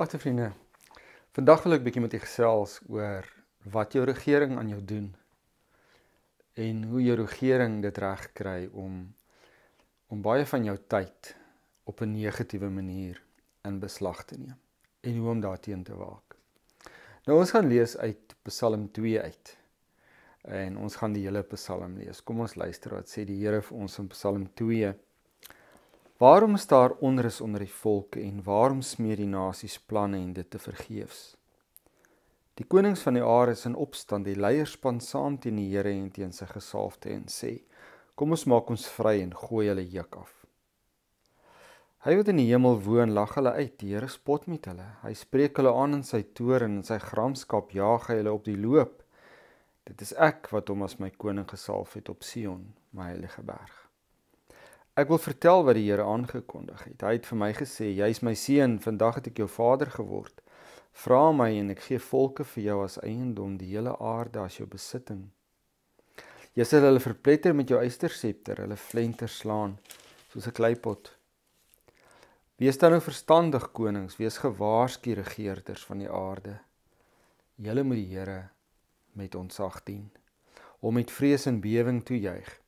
Dagte vriende. Vandag wil ek bietjie met julle gesels oor wat jou regering aan jou doen en hoe jou regering dit reg kry om om baie van jou tyd op 'n negatiewe manier in beslag te neem en hoe om daarteenoor te waak. Nou ons gaan lees uit Psalm 2 uit. En ons gaan die hele Psalm lees. Kom ons luister wat sê die Here vir ons in Psalm 2 Waarom is daar onrus onder die volke en waarom smee die nasies planne en dit te vergeefs? Die konings van die aarde is in opstand, die leierspan saam teen die Here en teen sy gesalfde en sê: Kom ons maak ons vry en gooi hulle juk af. Hy wat in die hemel woon, lag hulle uit, die Here spot met hulle. Hy spreek hulle aan in sy toorn en in sy gramskap jaag hy hulle op die loop. Dit is ek wat hom as my koning gesalf het op Sion, my heilige berg ek wil vertel wat die Here aangekondig het. Hy het vir my gesê, jy is my seun, vandag het ek jou vader geword. Vra my en ek gee volke vir jou as eiendom, die hele aarde as jou besitting. Jy sal hulle verpletter met jou eisterscepter, hulle flenter slaan soos 'n kleipot. Wees dan nou verstandig konings, wees gewaarsku regerders van die aarde. Julle moet die Here met ontzag dien, hom met vrees en bewering toejuig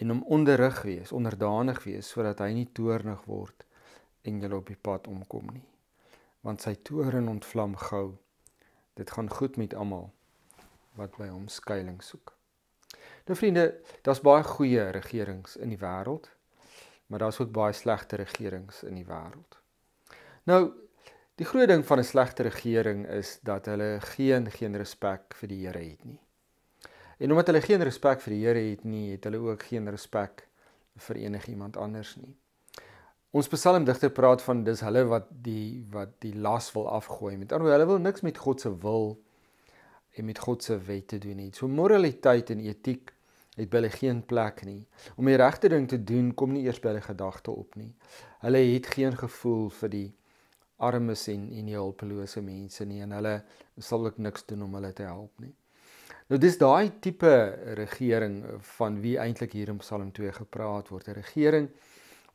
en hom onderrig wees, onderdanig wees sodat hy nie toornig word en julle op die pad omkom nie. Want sy toorn ontvlam gou. Dit gaan goed met almal wat by hom skuilings soek. Nou vriende, daar's baie goeie regerings in die wêreld, maar daar's ook baie slegte regerings in die wêreld. Nou die groot ding van 'n slegte regering is dat hulle geen geen respek vir die Here het nie. En omdat hulle geen respek vir die Here het nie, het hulle ook geen respek vir enigiemand anders nie. Ons psalmdigter praat van dis hulle wat die wat die las wil afgooi. Met ander woorde, hulle wil niks met God se wil en met God se wette doen nie. So moraliteit en etiek het by hulle geen plek nie. Om die regte ding te doen kom nie eers by hulle gedagte op nie. Hulle het geen gevoel vir die armes en en die hulpelose mense nie en hulle sal ook niks doen om hulle te help nie. Nou dis daai tipe regering van wie eintlik hier in Psalm 2 gepraat word, 'n regering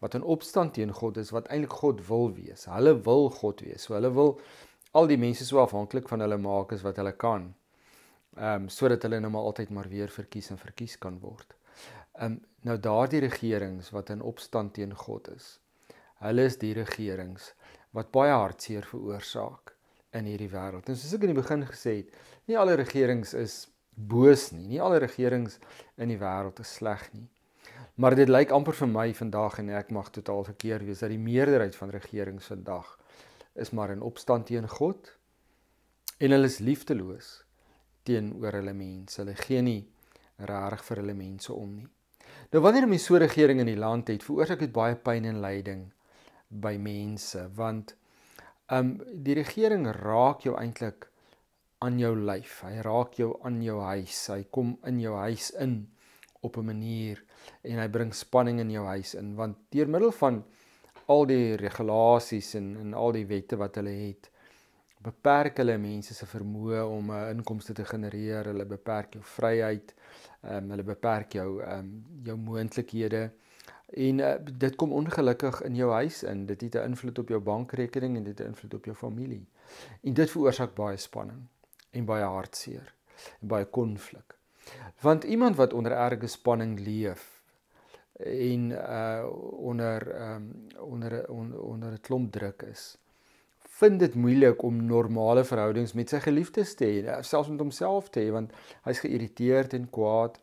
wat in opstand teen God is, wat eintlik God wil wees. Hulle wil God wees. So hulle wil al die mense so afhanklik van hulle maak as wat hulle kan. Ehm um, sodat hulle nou maar altyd maar weer verkies en verkies kan word. Ehm um, nou daardie regerings wat in opstand teen God is. Hulle is die regerings wat baie hartseer veroorsaak in hierdie wêreld. En soos ek in die begin gesê het, nie alle regerings is boos nie. Nie alle regerings in die wêreld is sleg nie. Maar dit lyk amper vir my vandag en ek mag totaal verkeerd wees dat die meerderheid van regerings vandag is maar in opstand teen God en hulle is liefdeloos teenoor hulle mense. Hulle gee nie reg vir hulle mense om nie. Nou wanneer 'n mens so 'n regering in die land het, veroorsaak dit baie pyn en lyding by mense want ehm um, die regering raak jou eintlik aan jou lyf. Hy raak jou aan jou huis. Hy kom in jou huis in op 'n manier en hy bring spanning in jou huis in want deur middel van al die regulasies en en al die wette wat hulle het beperk hulle mense se vermoë om 'n eh, inkomste te genereer. Hulle beperk jou vryheid. Ehm um, hulle beperk jou ehm um, jou moontlikhede. En uh, dit kom ongelukkig in jou huis in. Dit het 'n invloed op jou bankrekening en dit het 'n invloed op jou familie. En dit veroorsaak baie spanning en baie hartseer en baie konflik. Want iemand wat onder erge spanning leef en uh onder um onder onder 'n klomp druk is vind dit moeilik om normale verhoudings met sy geliefdes te hê eh, selfs met homself te hê want hy's geïrriteerd en kwaad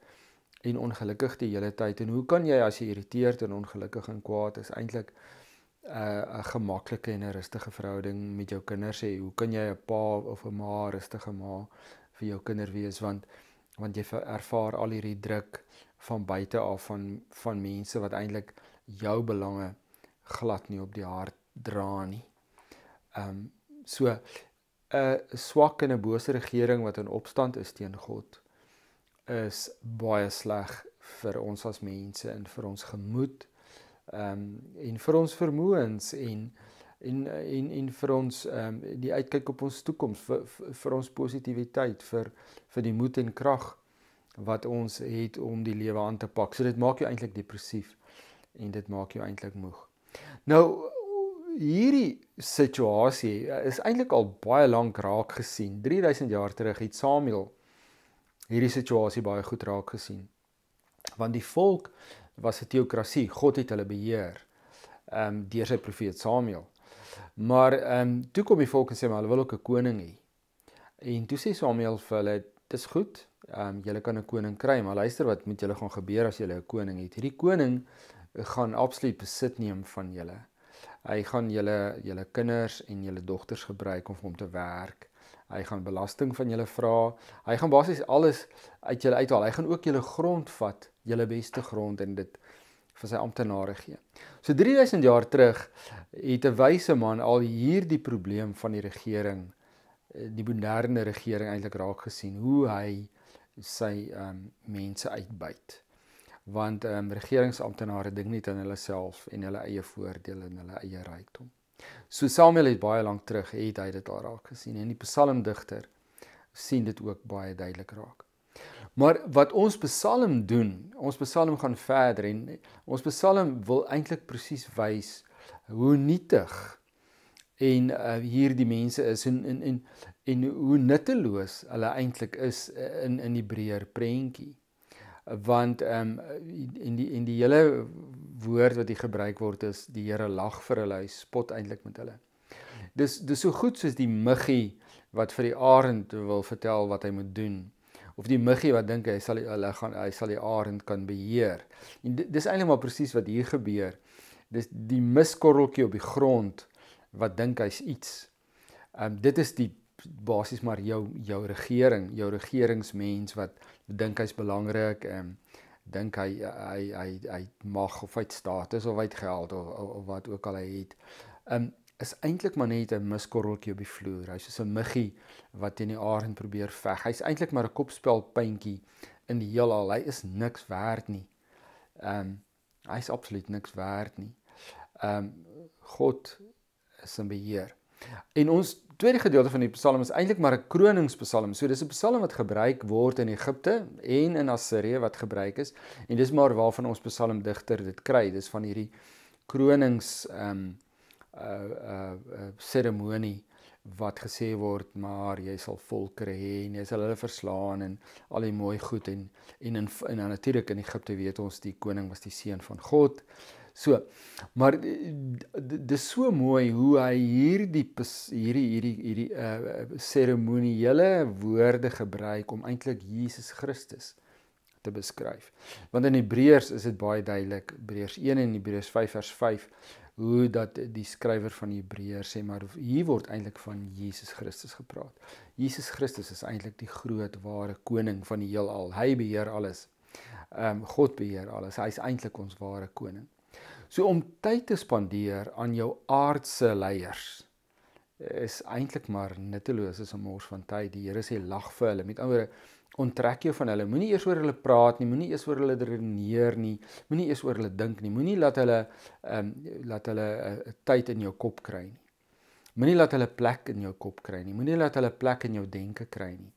en ongelukkig die hele tyd en hoe kan jy as jy irriteerd en ongelukkig en kwaad is eintlik uh uh, eh, 'n gemaklike en 'n rustige verhouding met jou kinders hê. Hoe kan jy 'n pa of 'n ma rustige ma vir jou kinders wees want want jy ervaar al hierdie druk van buite af van van mense wat eintlik jou belange glad nie op die hart dra nie. Ehm um, so 'n swak en 'n bose regering wat in opstand is teen God is baie sleg vir ons as mense en vir ons gemoed ehm um, en vir ons vermoëns en en en en vir ons ehm um, die uitkyk op ons toekoms vir, vir vir ons positiwiteit vir vir die moed en krag wat ons het om die lewe aan te pak. So dit maak jou eintlik depressief en dit maak jou eintlik moeg. Nou hierdie situasie is eintlik al baie lank raak gesien. 3000 jaar terug het Samuel hierdie situasie baie goed raak gesien. Want die volk was 'n teokrasie. God het hulle beheer. Ehm um, deur sy profeet Samuel. Maar ehm um, toe kom die volk en sê maar hulle wil ook 'n koning hê. En toe sê Samuel vir hulle, "Dis goed. Ehm um, julle kan 'n koning kry, maar luister wat moet julle gaan gebeur as julle 'n koning het. Hierdie koning gaan absoluut besit neem van julle. Hy gaan julle julle kinders en julle dogters gebruik om vir hom te werk. Hy gaan belasting van julle vra. Hy gaan basies alles uit julle uithaal. Hy gaan ook julle grond vat, julle beste grond en dit vir sy amptenare gee. So 3000 jaar terug het 'n wyse man al hierdie probleem van die regering, eh, die moderne regering eintlik raak gesien hoe hy sy ehm um, mense uitbuit. Want ehm um, regeringsamptenare dink net aan hulle self en hulle eie voordele en hulle eie rykdom. So Samuel het baie lank terug het hy dit al raak gesien en die psalmdigter sien dit ook baie duidelik raak. Maar wat ons psalm doen, ons psalm gaan verder en ons psalm wil eintlik presies wys hoe nietig en uh, eh, hierdie mense is en en en en hoe nutteloos hulle eintlik is eh, in in die breër prentjie want ehm um, in die in die hele woord wat hier gebruik word is die Here lag vir hulle hy spot eintlik met hulle. Dis dis so goed soos die muggie wat vir die arend wil vertel wat hy moet doen of die muggie wat dink hy sal hulle gaan hy sal die arend kan beheer. En dis eintlik maar presies wat hier gebeur. Dis die miskorreltjie op die grond wat dink hy's iets. Ehm um, dit is die basies maar jou jou regering, jou regeringsmens wat dink hy's belangrik en dink hy hy hy hy mag of hy status of hy geld of, of, of wat ook al hy het. Um is eintlik maar net 'n miskorreltjie op die vloer. Hy's soos 'n muggie wat teen die arend probeer veg. Hy's eintlik maar 'n kopspelpuntjie in die heelal. Hy is niks werd nie. Um ehm, hy's absoluut niks werd nie. Um God is in beheer. En ons tweede gedeelte van die Psalm is eintlik maar 'n kroningspsalm. So dis 'n psalm wat gebruik word in Egipte en in Assirië wat gebruik is en dis maar waarvan ons psalmdigter dit kry. Dis van hierdie kronings ehm um, uh uh seremonie uh, wat gesê word maar jy sal volkere hê en jy sal hulle verslaan en al die mooi goed en en in en natuurlik in Egipte weet ons die koning was die seun van God. Ehm So, maar eh, dis so mooi hoe hy hier die hierdie hierdie hierdie uh eh, seremonieele woorde gebruik om eintlik Jesus Christus te beskryf. Want in Hebreërs is dit baie duidelik, Hebreërs 1 en Hebreërs 5 vers 5, hoe dat die skrywer van Hebreërs sê maar hier word eintlik van Jesus Christus gepraat. Jesus Christus is eintlik die groot ware koning van die heelal. Hy beheer alles. Ehm um, God beheer alles. Hy is eintlik ons ware koning. So om tyd te spandeer aan jou aardse leiers eh, is eintlik maar nutteloos as 'n mors van tyd. Die Here sê lag vir hulle. Met ander woorde, onttrek jou van hulle. Moenie eers oor hulle praat nie, moenie eers oor hulle redeneer nie, moenie eers oor hulle dink nie. Moenie laat hulle ehm um, laat hulle uh, tyd in jou kop kry nie. Moenie laat hulle plek in jou kop kry nie. Moenie laat hulle plek in jou denke kry nie.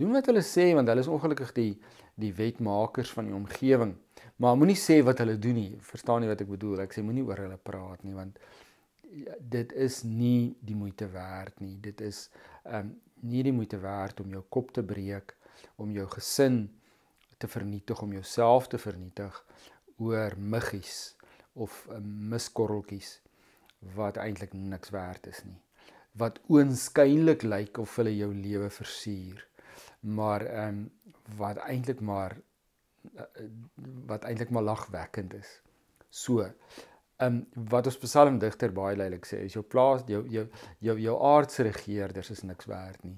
Doen wat hulle sê want hulle is ongelukkig die die wetmakers van die omgewing. Maar moenie sê wat hulle doen nie. Verstaan nie wat ek bedoel. Ek sê moenie oor hulle praat nie want ja, dit is nie die moeite werd nie. Dit is ehm um, nie die moeite werd om jou kop te breek om jou gesin te vernietig om jouself te vernietig oor muggies of ehm, miskorreltjies wat eintlik niks werd is nie wat oënskynlik lyk of hulle jou lewe versuur maar ehm um, wat eintlik maar Eh, wat eintlik maar lagwekkend is. So, ehm um, wat ons psalmdigter baie lelik sê, is jou plaas jou jou jou, jou aardse regerders is niks werd nie.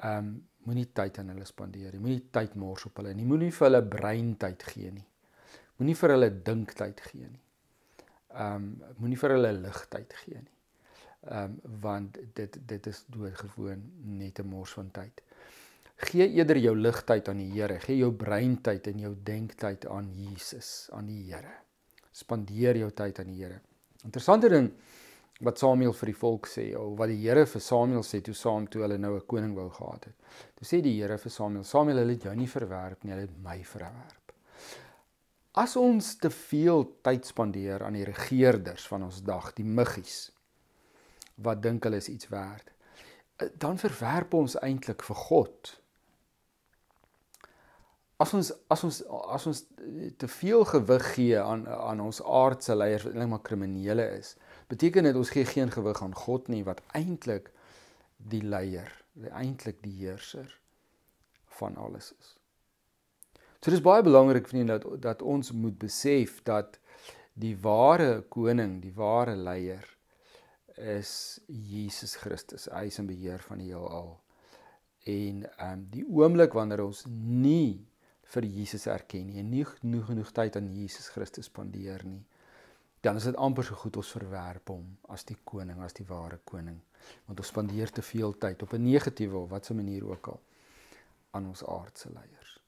Ehm um, moenie tyd aan hulle spandeer nie. Moenie tyd mors op hulle nie. Moenie vir hulle breintyd gee nie. Moenie vir hulle dinktyd gee nie. Ehm um, moenie vir hulle ligtyd gee nie. Ehm um, want dit dit is doodgewoon net 'n mors van tyd. Gee eerder jou ligtyd aan die Here, gee jou breintyd en jou denktyd aan Jesus, aan die Here. Spandeer jou tyd aan die Here. Interessante ding wat Samuel vir die volk sê, of wat die Here vir Samuel sê toe saam toe hulle nou 'n koning wou gehad het. Toe sê die Here vir Samuel, Samuel, hulle het jou nie verwerp nie, hulle het my verwerp. As ons te veel tyd spandeer aan die regerders van ons dag, die muggies wat dink hulle is iets werd, dan verwerp ons eintlik vir God as ons as ons as ons eh, te veel gewig gee aan aan ons aardse leiers wat eintlik maar kriminele is, beteken dit ons gee geen gewig aan God nie wat eintlik die leier, die eintlik die heerser van alles is. So dis baie belangrik vir net dat dat ons moet besef dat die ware koning, die ware leier is Jesus Christus. Hy is in beheer van die heelal. En ehm um, die oomblik wanneer ons nie vir Jesus erken nie en nie genoeg, genoeg tyd aan Jesus Christus spandeer nie. Dan is dit amper so goed ons verwerp hom as die koning, as die ware koning, want ons spandeer te veel tyd op 'n negatiewe of watse manier ook al aan ons aardse leiers.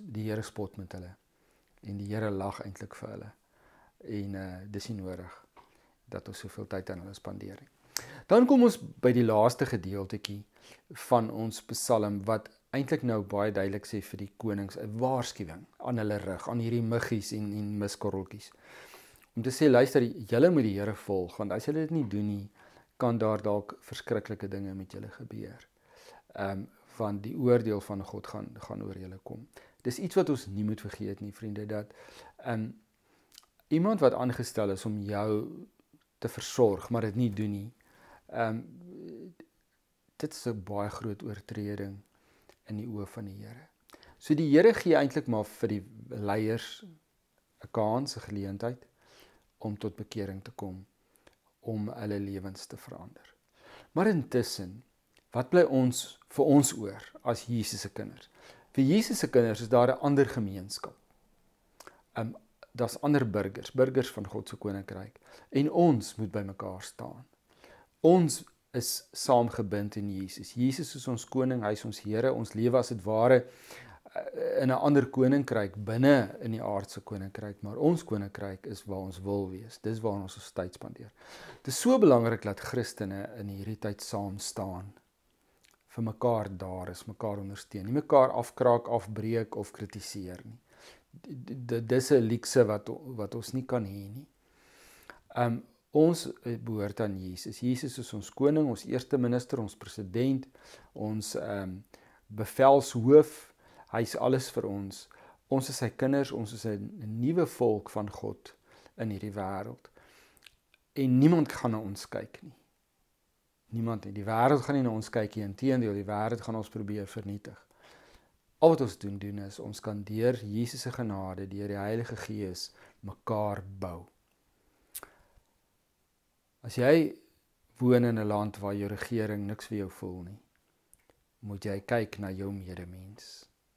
Die Here spot met hulle en die Here lag eintlik vir hulle. En uh dis nie nodig dat ons soveel tyd aan hulle spandeer nie. Dan kom ons by die laaste gedeeltetjie van ons Psalm wat eintlik nou baie duidelik sê vir die konings 'n waarskuwing aan hulle rug aan hierdie muggies en en miskorreltjies. Om te sê luister julle moet die Here volg want as julle dit nie doen nie kan daar dalk verskriklike dinge met julle gebeur. Ehm um, van die oordeel van God gaan gaan oor julle kom. Dis iets wat ons nie moet vergeet nie vriende dat ehm um, iemand wat aangestel is om jou te versorg maar dit nie doen nie. Ehm um, dit is 'n baie groot oortreding in die oë van die Here. So die Here gee eintlik maar vir die leiers 'n kans, 'n geleentheid om tot bekering te kom, om hulle lewens te verander. Maar intussen Wat bly ons vir ons oor as Jesus se kinders? Vir Jesus se kinders is daar 'n ander gemeenskap. Ehm um, daar's ander burgers, burgers van God se koninkryk. En ons moet bymekaar staan. Ons is saamgebind in Jesus. Jesus is ons koning, hy is ons Here, ons lewe as dit ware eh, in 'n ander koninkryk binne in die aardse koninkryk, maar ons koninkryk is waar ons wil wees. Dis waar ons ons tyd spandeer. Dit is so belangrik dat Christene in hierdie tyd saam staan vir mekaar daar is, mekaar ondersteun, nie mekaar afkraak, afbreek of kritiseer nie. Dit dis 'n leekse wat wat ons nie kan hê nie. Um Ons eh, behoort aan Jesus. Jesus is ons koning, ons eerste minister, ons president, ons ehm um, bevelshoof. Hy's alles vir ons. Ons is sy kinders, ons is 'n nuwe volk van God in hierdie wêreld. En niemand gaan na ons kyk nie. Niemand nie. Die wêreld gaan nie na ons kyk nie. Inteendeel, die wêreld gaan ons probeer vernietig. Al wat ons doen doen is ons kan deur Jesus se genade, deur die Heilige Gees mekaar bou. As jy woon in 'n land waar jou regering niks vir jou voel nie, moet jy kyk na jou medemens,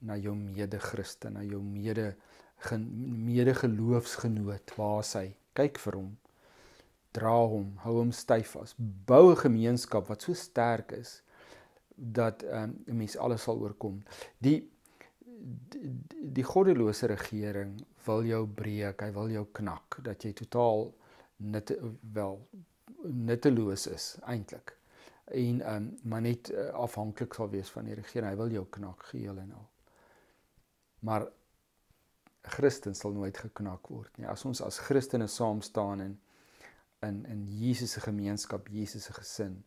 na jou mede-Christen, na jou mede mede-geloofsgenoot, waar is hy? Kyk vir hom. Dra hom, hou hom styf as bou 'n gemeenskap wat so sterk is dat ehm, 'n um, mens alles sal oorkom. Die die, die goddelose regering wil jou breek, hy wil jou knak dat jy totaal net wel nutteloos is eintlik. En ehm um, maar net uh, eh, afhanklik sal wees van die regering. Hy wil jou knak geheel en al. Maar Christen sal nooit geknak word nie. As ons as Christene saam staan in in in Jesus se gemeenskap, Jesus se gesin,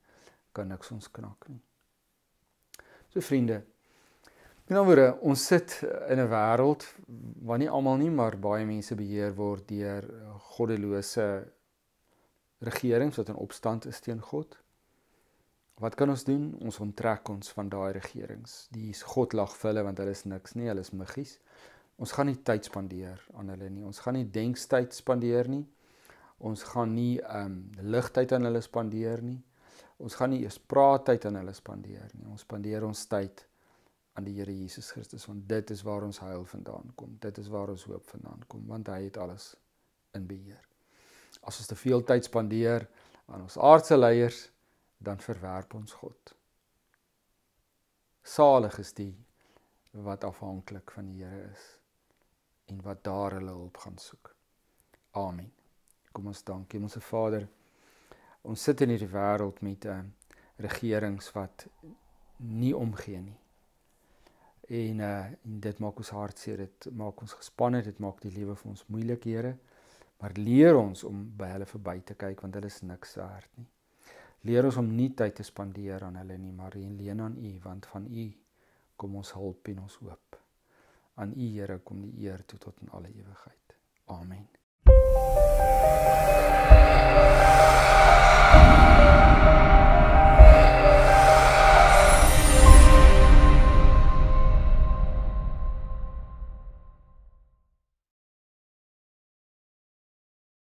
kan niks ons knak nie. So vriende, Nou weer, ons sit eh, in 'n wêreld waar nie almal nie, maar baie mense beheer word deur eh, goddelose regerings wat in opstand is teen God. Wat kan ons doen? Ons onttrek ons van daai regerings. Die God lag vir hulle want hulle is niks nie, hulle is muggies. Ons gaan nie tyd spandeer aan hulle nie. Ons gaan nie denkstyd spandeer nie. Ons gaan nie ehm um, ligtyd aan hulle spandeer nie. Ons gaan nie eers praatyd aan hulle spandeer nie. Ons spandeer ons tyd aan die Here Jesus Christus want dit is waar ons heil vandaan kom. Dit is waar ons hoop vandaan kom want hy het alles in beheer. As ons te veel tyd spandeer aan ons aardse leiers, dan verwerp ons God. Salig is die wat afhanklik van die Here is en wat daar hulle hulp gaan soek. Amen. Kom ons dankie, ons Vader. Ons sit in hierdie wêreld met 'n ehm, regerings wat nie omgee nie. En uh en dit maak ons hartseer, dit maak ons gespanne, dit maak die lewe vir ons moeilik, Here. Maar leer ons om by hulle verby te kyk want hulle is niks werd nie. Leer ons om nie tyd te spandeer aan hulle nie, maar leen aan U want van U kom ons hulp en ons hoop. Aan U Here kom die eer toe tot in alle ewigheid. Amen. Thank you.